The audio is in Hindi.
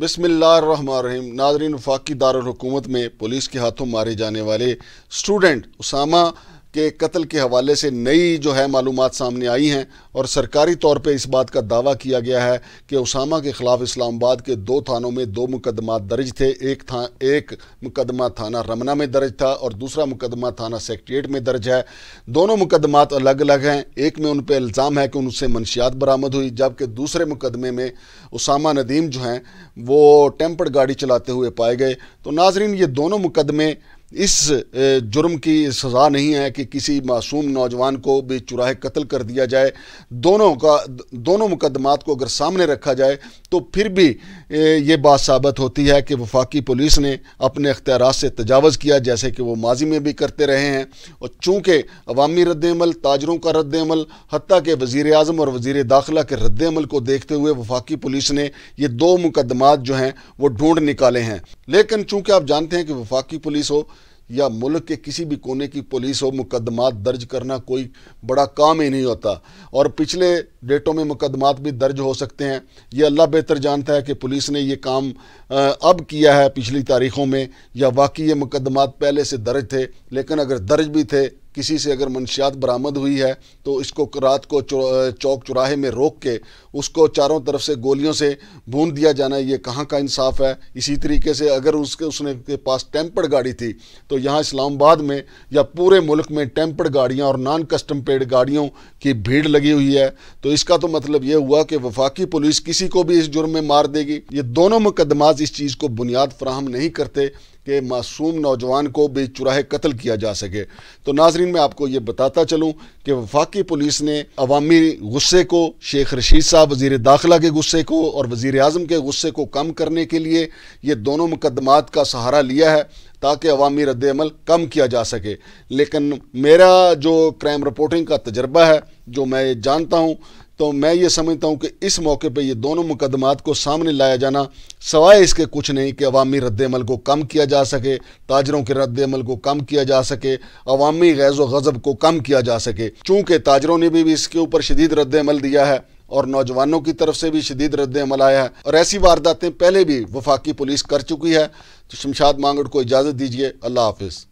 बसमिल्लाम नाजरीन वफाकी दारकूमत में पुलिस के हाथों मारे जाने वाले स्टूडेंट उसामा के कत्ल के हवाले से नई जो है मालूम सामने आई हैं और सरकारी तौर पर इस बात का दावा किया गया है कि उसामा के ख़िलाफ़ इस्लामाबाद के दो थानों में दो मुकदमा दर्ज थे एक था एक मुकदमा थाना रमना में दर्ज था और दूसरा मुकदमा थाना सेक्ट्रेट में दर्ज है दोनों मुकदमात अलग अलग हैं एक में उन पर इल्ज़ाम है कि उनसे मनशियात बरामद हुई जबकि दूसरे मुकदमे में उसामा नदीम जो हैं वो टेम्पर्ड गाड़ी चलाते हुए पाए गए तो नाजरीन ये दोनों मुकदमे इस जुर्म की सज़ा नहीं है कि किसी मासूम नौजवान को भी चुराहे कत्ल कर दिया जाए दोनों का दोनों मुकदमात को अगर सामने रखा जाए तो फिर भी ये बात साबित होती है कि वफाकी पुलिस ने अपने अख्तियार से तजावज़ किया जैसे कि वो माजी में भी करते रहे हैं और चूँकि अवामी रद्दमल ताजरों का रद्दमल हती के वज़ी अजम और वज़ी दाखिला के रद्दमल को देखते हुए वफाकी पुलिस ने ये दो मुकदमात जो हैं वो ढूँढ निकाले हैं लेकिन चूंकि आप जानते हैं कि वफाकी पुलिस हो या मुल्क के किसी भी कोने की पुलिस हो मुकदमात दर्ज करना कोई बड़ा काम ही नहीं होता और पिछले डेटों में मुकदमात भी दर्ज हो सकते हैं ये अल्लाह बेहतर जानता है कि पुलिस ने ये काम अब किया है पिछली तारीखों में या वाकई ये मुकदमात पहले से दर्ज थे लेकिन अगर दर्ज भी थे किसी से अगर मनशियात बरामद हुई है तो इसको रात को चौक चौराहे में रोक के उसको चारों तरफ से गोलियों से भून दिया जाना ये कहाँ का इंसाफ है इसी तरीके से अगर उसके उसने के पास टेम्पर्ड गाड़ी थी तो यहाँ इस्लामाबाद में या पूरे मुल्क में टेम्पर्ड गाड़ियाँ और नॉन कस्टम पेड गाड़ियों की भीड़ लगी हुई है तो इसका तो मतलब ये हुआ कि वफाकी पुलिस किसी को भी इस जुर्म में मार देगी ये दोनों मुकदमा इस चीज़ को बुनियाद फ्राहम नहीं करते कि मासूम नौजवान को बेचुराहे कत्ल किया जा सके तो नाजरीन मैं आपको ये बताता चलूँ कि वफाकी पुलिस ने अवामी गुस्से को शेख रशीद साहब वज़ी दाखिला के गुस्से को और वजीर अजम के गुस्से को कम करने के लिए ये दोनों मुकदमात का सहारा लिया है ताकि अवामी रद्दमल कम किया जा सके लेकिन मेरा जो क्राइम रिपोर्टिंग का तजर्बा है जो मैं जानता हूँ तो मैं ये समझता हूँ कि इस मौके पर ये दोनों मुकदमात को सामने लाया जाना सवाए इसके कुछ नहीं कि अवामी रद्दमल को कम किया जा सके ताजरों के रद्दमल को कम किया जा सके अवामी गैज़ व गज़ब को कम किया जा सके चूँकि ताजरों ने भी, भी इसके ऊपर शदीद रद्दमल दिया है और नौजवानों की तरफ से भी शदीद रद्दमल आया है और ऐसी वारदातें पहले भी वफाकी पुलिस कर चुकी है तो शमशाद मांगड़ को इजाज़त दीजिए अल्लाह हाफिज़